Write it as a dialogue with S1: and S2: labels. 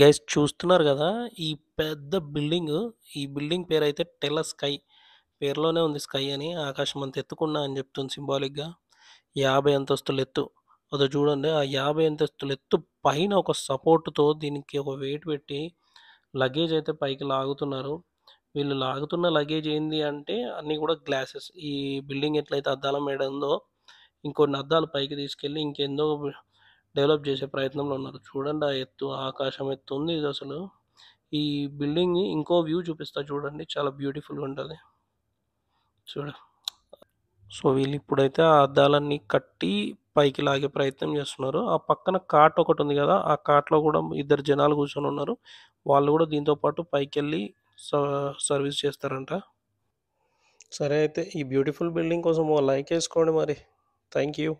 S1: guys చూస్తున్నారు కదా ఈ పెద్ద బిల్డింగ్ ఈ బిల్డింగ్ పేరు అయితే టెల స్కై పేరులోనే ఉంది స్కై అని ఆకాశం అంత ఎత్తుకున్నా అని చెప్తుంది సింబాలిక్గా యాభై అంతస్తులు ఎత్తు అదో చూడండి ఆ యాభై అంతస్తులు ఎత్తు పైన ఒక సపోర్ట్తో దీనికి ఒక వెయిట్ పెట్టి లగేజ్ అయితే పైకి లాగుతున్నారు వీళ్ళు లాగుతున్న లగేజ్ ఏంది అంటే అన్నీ కూడా గ్లాసెస్ ఈ బిల్డింగ్ ఎట్లయితే అద్దాల మేడ ఉందో ఇంకొన్ని అద్దాలు పైకి తీసుకెళ్ళి ఇంకెందో డెవలప్ చేసే ప్రయత్నంలో ఉన్నారు చూడండి ఆ ఎత్తు ఆకాశం ఎత్తు ఉంది ఇది అసలు ఈ బిల్డింగ్ ఇంకో వ్యూ చూపిస్తా చూడండి చాలా బ్యూటిఫుల్గా ఉంటుంది చూడ సో వీళ్ళు ఇప్పుడైతే ఆ అద్దాలన్నీ కట్టి పైకి లాగే ప్రయత్నం చేస్తున్నారు ఆ పక్కన కాట్ ఒకటి ఉంది కదా ఆ కాట్లో కూడా ఇద్దరు జనాలు కూర్చొని ఉన్నారు వాళ్ళు కూడా దీంతో పాటు పైకి వెళ్ళి సర్వీస్ చేస్తారంట సరే అయితే ఈ బ్యూటిఫుల్ బిల్డింగ్ కోసం లైక్ వేసుకోండి మరి థ్యాంక్ యూ